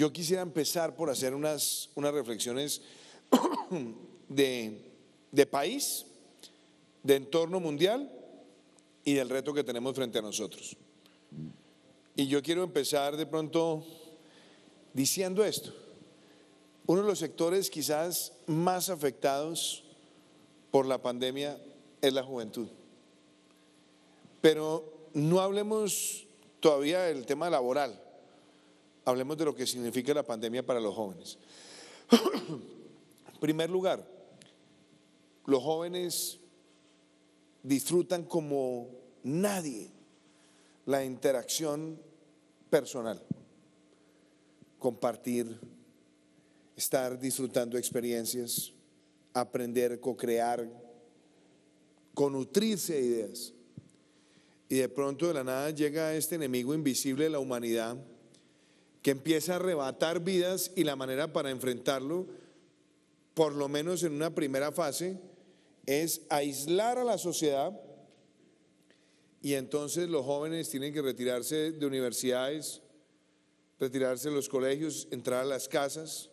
Yo quisiera empezar por hacer unas, unas reflexiones de, de país, de entorno mundial y del reto que tenemos frente a nosotros. Y yo quiero empezar de pronto diciendo esto. Uno de los sectores quizás más afectados por la pandemia es la juventud. Pero no hablemos todavía del tema laboral, Hablemos de lo que significa la pandemia para los jóvenes. en primer lugar, los jóvenes disfrutan como nadie la interacción personal, compartir, estar disfrutando experiencias, aprender, co-crear, nutrirse de ideas. Y de pronto de la nada llega este enemigo invisible de la humanidad que empieza a arrebatar vidas y la manera para enfrentarlo, por lo menos en una primera fase, es aislar a la sociedad y entonces los jóvenes tienen que retirarse de universidades, retirarse de los colegios, entrar a las casas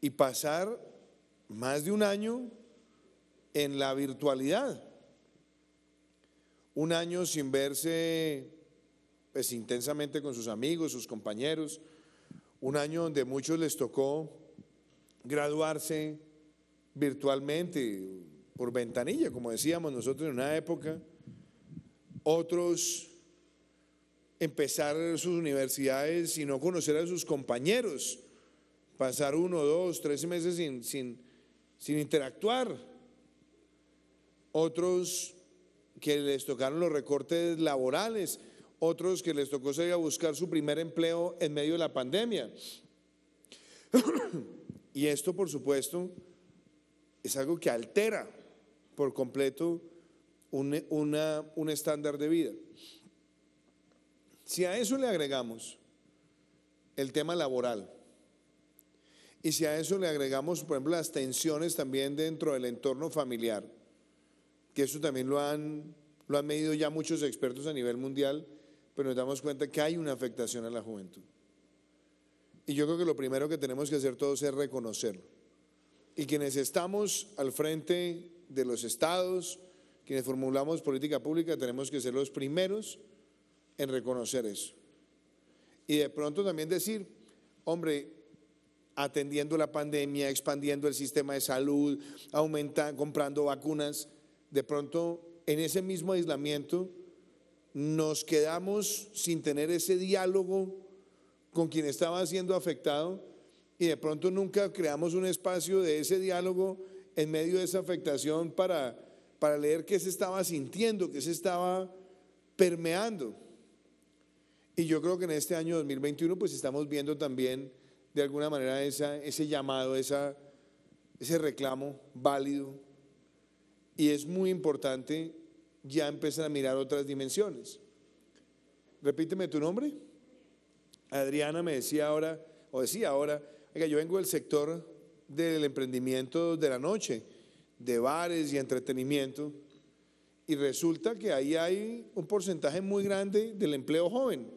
y pasar más de un año en la virtualidad. Un año sin verse pues intensamente con sus amigos, sus compañeros, un año donde muchos les tocó graduarse virtualmente por ventanilla, como decíamos nosotros en una época, otros empezar sus universidades y no conocer a sus compañeros, pasar uno, dos, tres meses sin interactuar, otros que les tocaron los recortes laborales, otros que les tocó salir a buscar su primer empleo en medio de la pandemia. y esto, por supuesto, es algo que altera por completo un, una, un estándar de vida. Si a eso le agregamos el tema laboral, y si a eso le agregamos, por ejemplo, las tensiones también dentro del entorno familiar, que eso también lo han, lo han medido ya muchos expertos a nivel mundial, pero nos damos cuenta que hay una afectación a la juventud. Y yo creo que lo primero que tenemos que hacer todos es reconocerlo. Y quienes estamos al frente de los estados, quienes formulamos política pública, tenemos que ser los primeros en reconocer eso. Y de pronto también decir, hombre, atendiendo la pandemia, expandiendo el sistema de salud, aumentando, comprando vacunas, de pronto en ese mismo aislamiento nos quedamos sin tener ese diálogo con quien estaba siendo afectado y de pronto nunca creamos un espacio de ese diálogo en medio de esa afectación para, para leer qué se estaba sintiendo, qué se estaba permeando. Y yo creo que en este año 2021 pues estamos viendo también de alguna manera esa, ese llamado, esa, ese reclamo válido. Y es muy importante ya empiezan a mirar otras dimensiones. Repíteme tu nombre. Adriana me decía ahora, o decía ahora, yo vengo del sector del emprendimiento de la noche, de bares y entretenimiento, y resulta que ahí hay un porcentaje muy grande del empleo joven,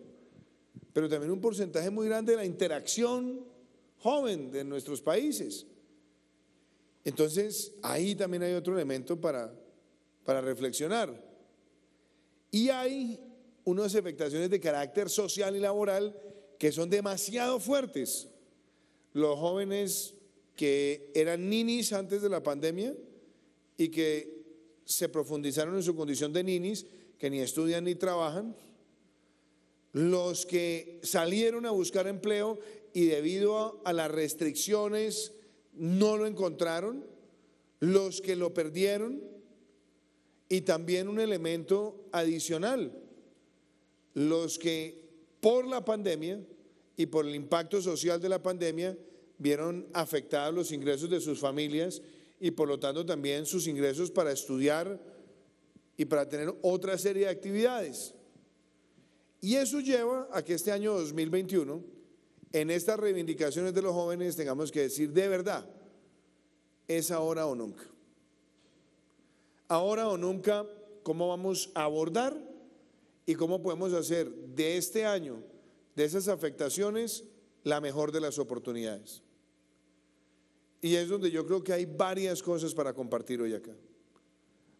pero también un porcentaje muy grande de la interacción joven de nuestros países. Entonces, ahí también hay otro elemento para para reflexionar. Y hay unas afectaciones de carácter social y laboral que son demasiado fuertes. Los jóvenes que eran ninis antes de la pandemia y que se profundizaron en su condición de ninis, que ni estudian ni trabajan, los que salieron a buscar empleo y debido a, a, las restricciones no lo encontraron, los que lo perdieron, y también un elemento adicional, los que por la pandemia y por el impacto social de la pandemia vieron afectados los ingresos de sus familias y por lo tanto también sus ingresos para estudiar y para tener otra serie de actividades. Y eso lleva a que este año 2021, en estas reivindicaciones de los jóvenes, tengamos que decir de verdad, es ahora o nunca ahora o nunca, cómo vamos a abordar y cómo podemos hacer de este año, de esas afectaciones, la mejor de las oportunidades. Y es donde yo creo que hay varias cosas para compartir hoy acá.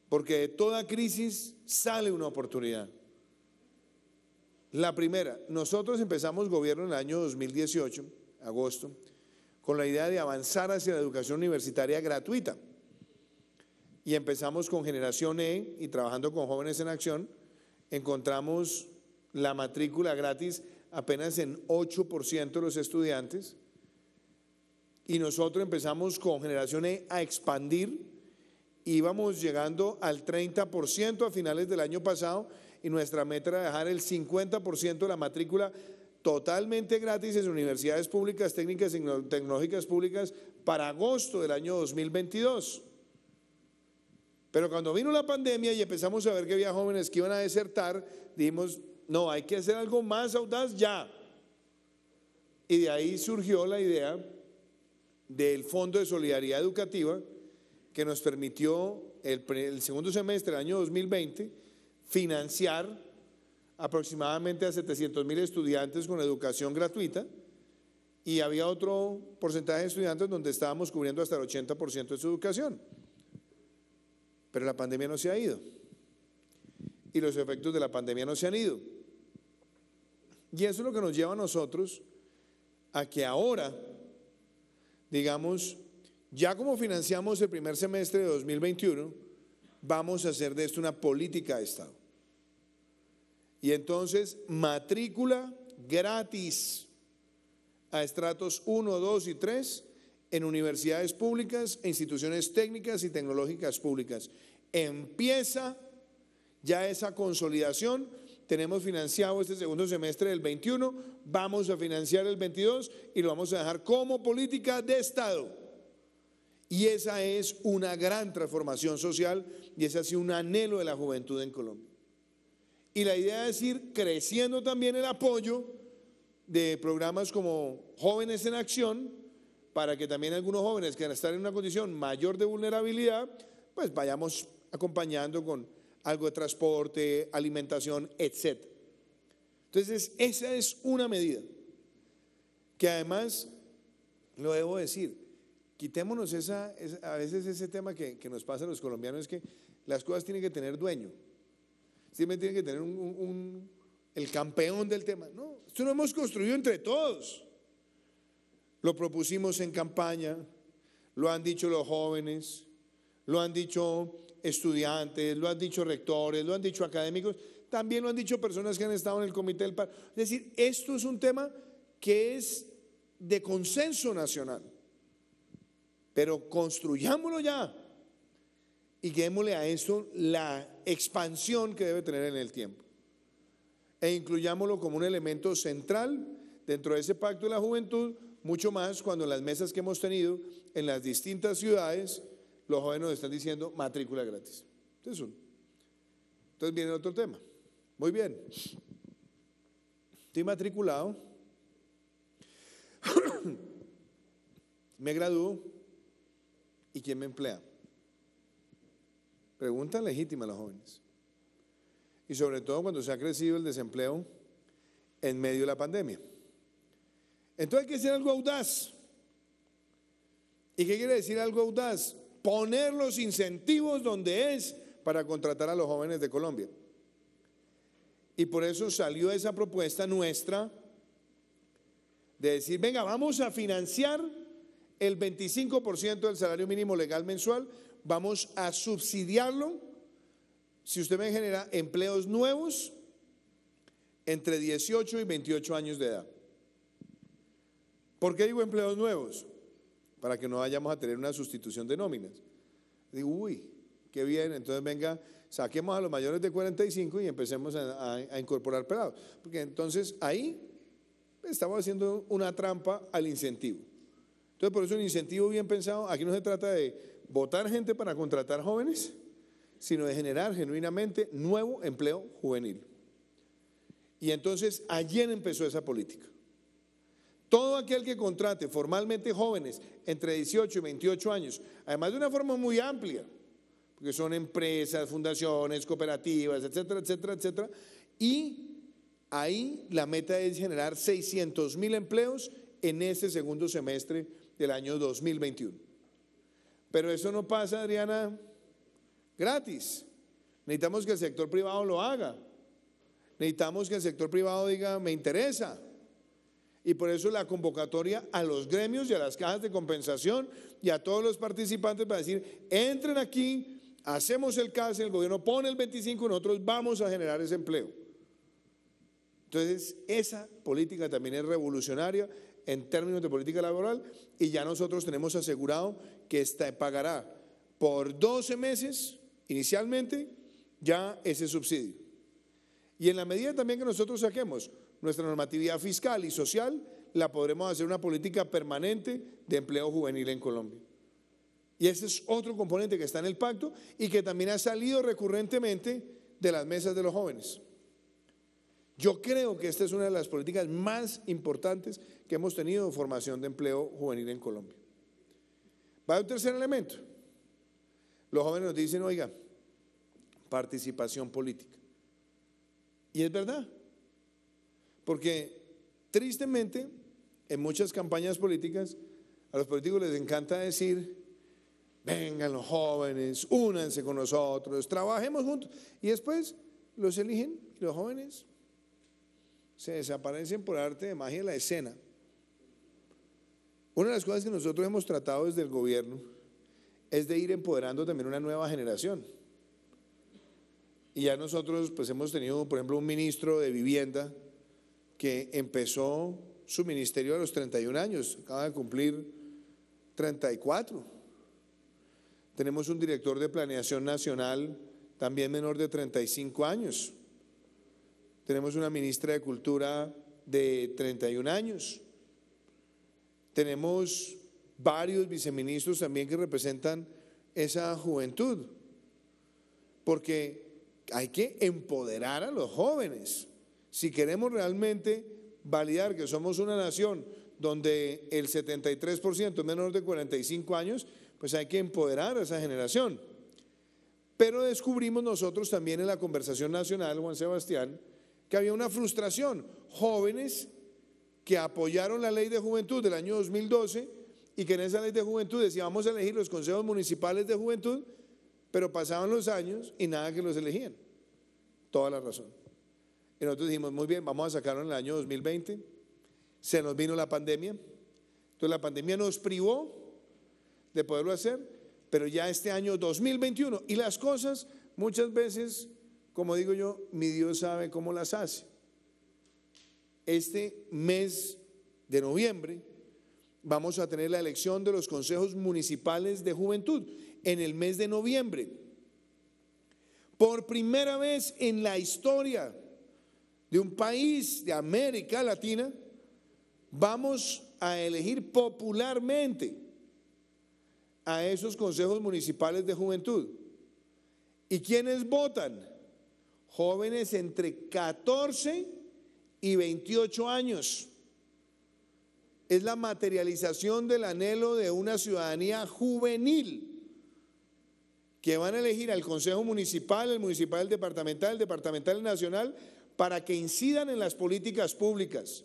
Porque de toda crisis sale una oportunidad. La primera, nosotros empezamos gobierno en el año 2018, agosto, con la idea de avanzar hacia la educación universitaria gratuita y empezamos con Generación E y trabajando con Jóvenes en Acción, encontramos la matrícula gratis apenas en 8% de los estudiantes y nosotros empezamos con Generación E a expandir. Íbamos llegando al 30% a finales del año pasado y nuestra meta era dejar el 50% de la matrícula totalmente gratis en universidades públicas, técnicas y tecnológicas públicas para agosto del año 2022. Pero cuando vino la pandemia y empezamos a ver que había jóvenes que iban a desertar, dijimos, no, hay que hacer algo más audaz ya. Y de ahí surgió la idea del Fondo de Solidaridad Educativa que nos permitió el, segundo semestre del año 2020 financiar aproximadamente a 700 mil estudiantes con educación gratuita y había otro porcentaje de estudiantes donde estábamos cubriendo hasta el 80% de su educación. Pero la pandemia no se ha ido. Y los efectos de la pandemia no se han ido. Y eso es lo que nos lleva a nosotros a que ahora, digamos, ya como financiamos el primer semestre de 2021, vamos a hacer de esto una política de Estado. Y entonces, matrícula gratis a estratos 1, 2 y 3 en universidades públicas, e instituciones técnicas y tecnológicas públicas. Empieza ya esa consolidación. Tenemos financiado este segundo semestre del 21, vamos a financiar el 22 y lo vamos a dejar como política de Estado. Y esa es una gran transformación social y ese ha un anhelo de la juventud en Colombia. Y la idea es ir creciendo también el apoyo de programas como Jóvenes en Acción, para que también algunos jóvenes que estar en una condición mayor de vulnerabilidad, pues vayamos acompañando con algo de transporte, alimentación, etc. Entonces, esa es una medida que además, lo debo decir, quitémonos esa, a veces ese tema que, nos pasa a los colombianos es que las cosas tienen que tener dueño, siempre tienen que tener el campeón del tema. No, esto lo hemos construido entre todos lo propusimos en campaña, lo han dicho los jóvenes, lo han dicho estudiantes, lo han dicho rectores, lo han dicho académicos, también lo han dicho personas que han estado en el comité del Es decir, esto es un tema que es de consenso nacional, pero construyámoslo ya y démosle a esto la expansión que debe tener en el tiempo e incluyámoslo como un elemento central dentro de ese pacto de la juventud mucho más cuando en las mesas que hemos tenido en las distintas ciudades, los jóvenes nos están diciendo matrícula gratis. Entonces, viene otro tema. Muy bien. Estoy matriculado. me gradúo. ¿Y quién me emplea? Pregunta legítima a los jóvenes. Y sobre todo cuando se ha crecido el desempleo en medio de la pandemia. Entonces hay que hacer algo audaz. ¿Y qué quiere decir algo audaz? Poner los incentivos donde es para contratar a los jóvenes de Colombia. Y por eso salió esa propuesta nuestra de decir, venga, vamos a financiar el 25% del salario mínimo legal mensual, vamos a subsidiarlo si usted me genera empleos nuevos entre 18 y 28 años de edad. ¿Por qué digo empleos nuevos? Para que no vayamos a tener una sustitución de nóminas. Digo, uy, qué bien, entonces venga, saquemos a los mayores de 45 y empecemos a, incorporar pelados. Porque entonces ahí estamos haciendo una trampa al incentivo. Entonces, por eso un incentivo bien pensado, aquí no se trata de votar gente para contratar jóvenes, sino de generar genuinamente nuevo empleo juvenil. Y entonces ayer empezó esa política. Todo aquel que contrate formalmente jóvenes entre 18 y 28 años, además de una forma muy amplia, porque son empresas, fundaciones, cooperativas, etcétera, etcétera, etcétera, y ahí la meta es generar 600 mil empleos en este segundo semestre del año 2021. Pero eso no pasa, Adriana, gratis. Necesitamos que el sector privado lo haga. Necesitamos que el sector privado diga, me interesa y por eso la convocatoria a los gremios y a las cajas de compensación y a todos los participantes para decir, entren aquí, hacemos el caso, el gobierno pone el 25 nosotros vamos a generar ese empleo. Entonces, esa política también es revolucionaria en términos de política laboral y ya nosotros tenemos asegurado que esta pagará por 12 meses inicialmente ya ese subsidio. Y en la medida también que nosotros saquemos nuestra normatividad fiscal y social, la podremos hacer una política permanente de empleo juvenil en Colombia. Y ese es otro componente que está en el pacto y que también ha salido recurrentemente de las mesas de los jóvenes. Yo creo que esta es una de las políticas más importantes que hemos tenido en formación de empleo juvenil en Colombia. Va a un tercer elemento. Los jóvenes nos dicen, oiga, participación política. Y es verdad, porque tristemente en muchas campañas políticas a los políticos les encanta decir, vengan los jóvenes, únanse con nosotros, trabajemos juntos. Y después los eligen y los jóvenes se desaparecen por arte de magia de la escena. Una de las cosas que nosotros hemos tratado desde el gobierno es de ir empoderando también una nueva generación. Y ya nosotros pues hemos tenido, por ejemplo, un ministro de vivienda que empezó su ministerio a los 31 años, acaba de cumplir 34. Tenemos un director de planeación nacional también menor de 35 años. Tenemos una ministra de Cultura de 31 años. Tenemos varios viceministros también que representan esa juventud. Porque hay que empoderar a los jóvenes. Si queremos realmente validar que somos una nación donde el 73% es menor de 45 años, pues hay que empoderar a esa generación. Pero descubrimos nosotros también en la conversación nacional, Juan Sebastián, que había una frustración. Jóvenes que apoyaron la ley de juventud del año 2012 y que en esa ley de juventud decíamos vamos a elegir los consejos municipales de juventud, pero pasaban los años y nada que los elegían. Toda la razón. Y nosotros dijimos, muy bien, vamos a sacarlo en el año 2020. Se nos vino la pandemia. Entonces la pandemia nos privó de poderlo hacer, pero ya este año 2021. Y las cosas muchas veces, como digo yo, mi Dios sabe cómo las hace. Este mes de noviembre vamos a tener la elección de los consejos municipales de juventud en el mes de noviembre. Por primera vez en la historia de un país de América Latina, vamos a elegir popularmente a esos consejos municipales de juventud. ¿Y quiénes votan? Jóvenes entre 14 y 28 años. Es la materialización del anhelo de una ciudadanía juvenil que van a elegir al Consejo Municipal, el Municipal Departamental, el Departamental Nacional, para que incidan en las políticas públicas.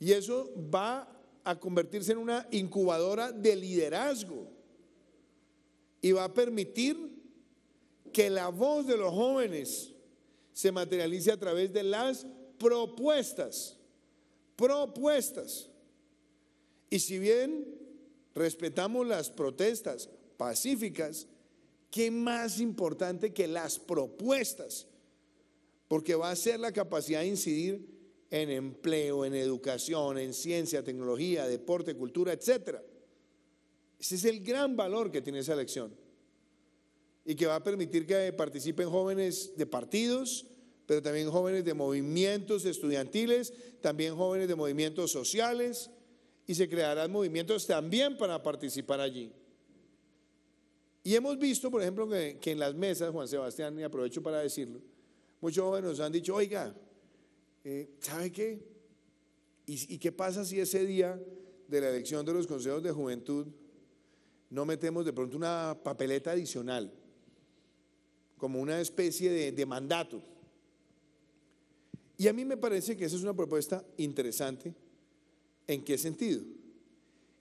Y eso va a convertirse en una incubadora de liderazgo y va a permitir que la voz de los jóvenes se materialice a través de las propuestas, propuestas. Y si bien respetamos las protestas pacíficas, ¿Qué más importante que las propuestas? Porque va a ser la capacidad de incidir en empleo, en educación, en ciencia, tecnología, deporte, cultura, etc. Ese es el gran valor que tiene esa elección y que va a permitir que participen jóvenes de partidos, pero también jóvenes de movimientos estudiantiles, también jóvenes de movimientos sociales, y se crearán movimientos también para participar allí. Y hemos visto, por ejemplo, que, en las mesas, Juan Sebastián, y aprovecho para decirlo, muchos jóvenes nos han dicho, oiga, eh, ¿sabe qué? ¿Y, qué pasa si ese día de la elección de los consejos de juventud no metemos de pronto una papeleta adicional, como una especie de, de, mandato. Y a mí me parece que esa es una propuesta interesante. ¿En qué sentido?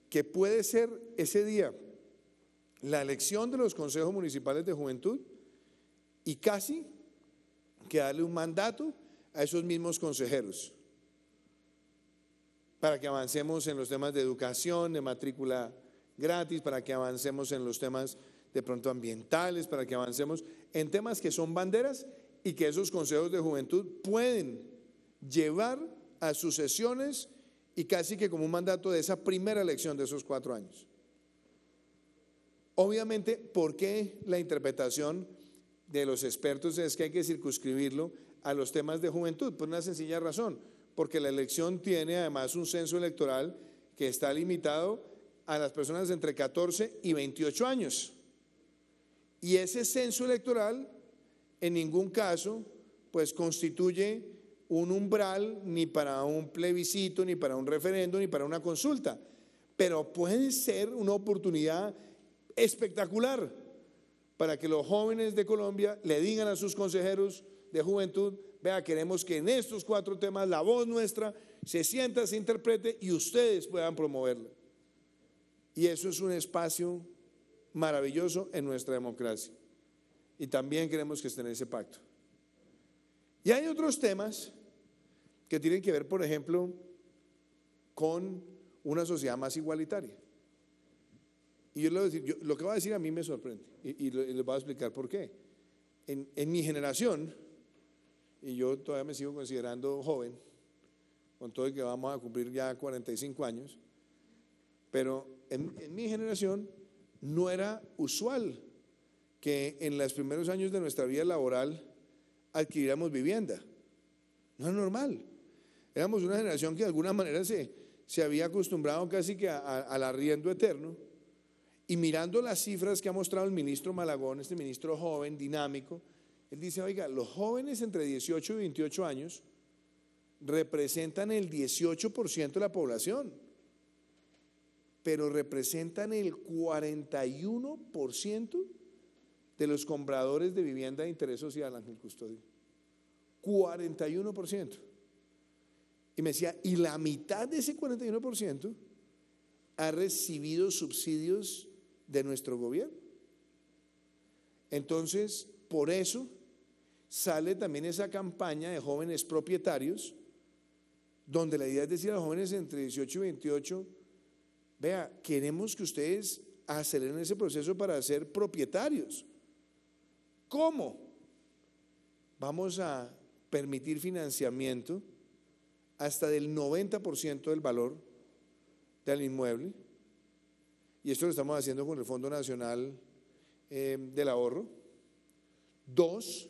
Que puede ser ese día la elección de los consejos municipales de juventud y casi que darle un mandato a esos mismos consejeros para que avancemos en los temas de educación, de matrícula gratis, para que avancemos en los temas de pronto ambientales, para que avancemos en temas que son banderas y que esos consejos de juventud pueden llevar a sus sesiones y casi que como un mandato de esa primera elección de esos cuatro años. Obviamente, ¿por qué la interpretación de los expertos es que hay que circunscribirlo a los temas de juventud? Por una sencilla razón, porque la elección tiene además un censo electoral que está limitado a las personas entre 14 y 28 años. Y ese censo electoral en ningún caso pues constituye un umbral ni para un plebiscito, ni para un referendo, ni para una consulta, pero puede ser una oportunidad espectacular para que los jóvenes de Colombia le digan a sus consejeros de juventud, vea, queremos que en estos cuatro temas la voz nuestra se sienta, se interprete y ustedes puedan promoverla. Y eso es un espacio maravilloso en nuestra democracia. Y también queremos que esté en ese pacto. Y hay otros temas que tienen que ver, por ejemplo, con una sociedad más igualitaria. Y yo le voy a decir, lo que va a decir a mí me sorprende y, y, les voy a explicar por qué. En, en, mi generación, y yo todavía me sigo considerando joven, con todo el que vamos a cumplir ya 45 años, pero en, en mi generación no era usual que en los primeros años de nuestra vida laboral adquiriéramos vivienda. No es normal. Éramos una generación que de alguna manera se, se había acostumbrado casi que al arriendo eterno y mirando las cifras que ha mostrado el ministro Malagón, este ministro joven, dinámico, él dice, oiga, los jóvenes entre 18 y 28 años representan el 18% de la población, pero representan el 41% de los compradores de vivienda de interés social, Ángel Custodio. 41%. Y me decía, y la mitad de ese 41% ha recibido subsidios de nuestro gobierno. Entonces, por eso sale también esa campaña de jóvenes propietarios, donde la idea es decir a los jóvenes entre 18 y 28, vea, queremos que ustedes aceleren ese proceso para ser propietarios. ¿Cómo? Vamos a permitir financiamiento hasta del 90% del valor del inmueble y esto lo estamos haciendo con el Fondo Nacional eh, del Ahorro. Dos,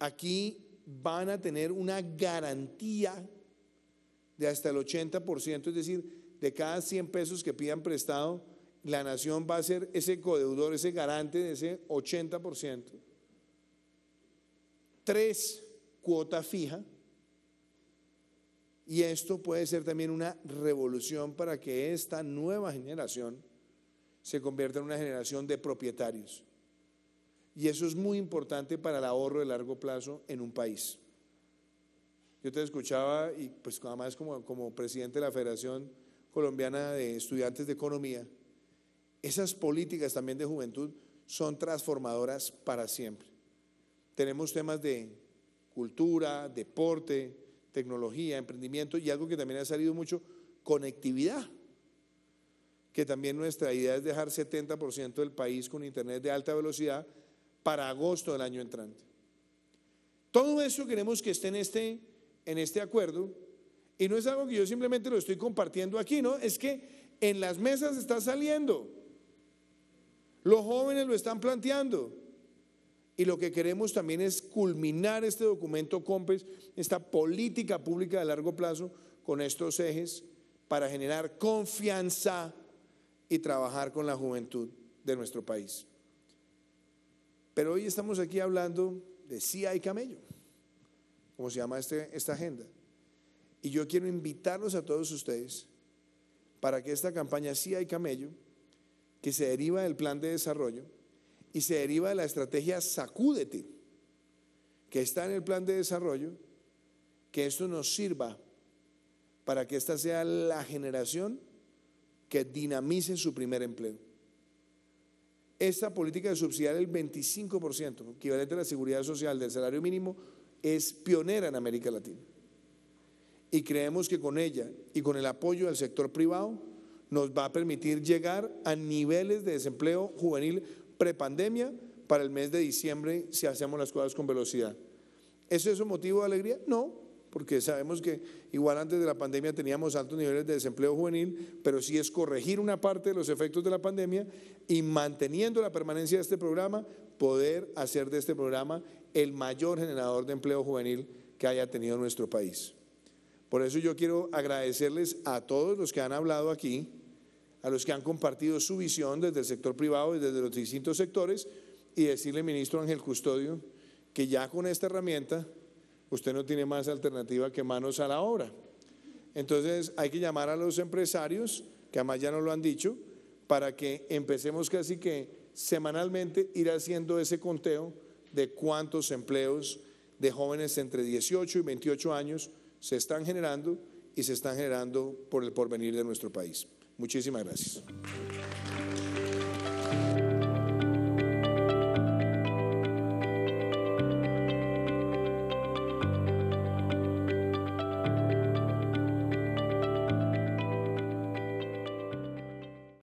aquí van a tener una garantía de hasta el 80%, es decir, de cada 100 pesos que pidan prestado, la nación va a ser ese codeudor, ese garante de ese 80%. Tres, cuota fija. Y esto puede ser también una revolución para que esta nueva generación se convierta en una generación de propietarios. Y eso es muy importante para el ahorro de largo plazo en un país. Yo te escuchaba, y pues además como, como presidente de la Federación Colombiana de Estudiantes de Economía, esas políticas también de juventud son transformadoras para siempre. Tenemos temas de cultura, deporte, tecnología, emprendimiento y algo que también ha salido mucho, conectividad. Que también nuestra idea es dejar 70% del país con internet de alta velocidad para agosto del año entrante. Todo eso queremos que esté en este, en este acuerdo y no es algo que yo simplemente lo estoy compartiendo aquí, ¿no? Es que en las mesas está saliendo. Los jóvenes lo están planteando. Y lo que queremos también es culminar este documento COMPES, esta política pública de largo plazo, con estos ejes para generar confianza y trabajar con la juventud de nuestro país. Pero hoy estamos aquí hablando de Sí hay Camello, como se llama este, esta agenda. Y yo quiero invitarlos a todos ustedes para que esta campaña Sí hay Camello, que se deriva del plan de desarrollo, y se deriva de la estrategia sacúdete, que está en el plan de desarrollo, que esto nos sirva para que esta sea la generación que dinamice su primer empleo. Esta política de subsidiar el 25%, equivalente a la seguridad social del salario mínimo, es pionera en América Latina. Y creemos que con ella y con el apoyo del sector privado nos va a permitir llegar a niveles de desempleo juvenil prepandemia para el mes de diciembre si hacemos las cosas con velocidad. ¿Eso ¿Es un motivo de alegría? No, porque sabemos que igual antes de la pandemia teníamos altos niveles de desempleo juvenil, pero sí es corregir una parte de los efectos de la pandemia y manteniendo la permanencia de este programa, poder hacer de este programa el mayor generador de empleo juvenil que haya tenido nuestro país. Por eso yo quiero agradecerles a todos los que han hablado aquí a los que han compartido su visión desde el sector privado y desde los distintos sectores y decirle, ministro Ángel Custodio, que ya con esta herramienta usted no tiene más alternativa que manos a la obra. Entonces hay que llamar a los empresarios, que además ya nos lo han dicho, para que empecemos casi que semanalmente ir haciendo ese conteo de cuántos empleos de jóvenes entre 18 y 28 años se están generando y se están generando por el porvenir de nuestro país. Muchísimas gracias.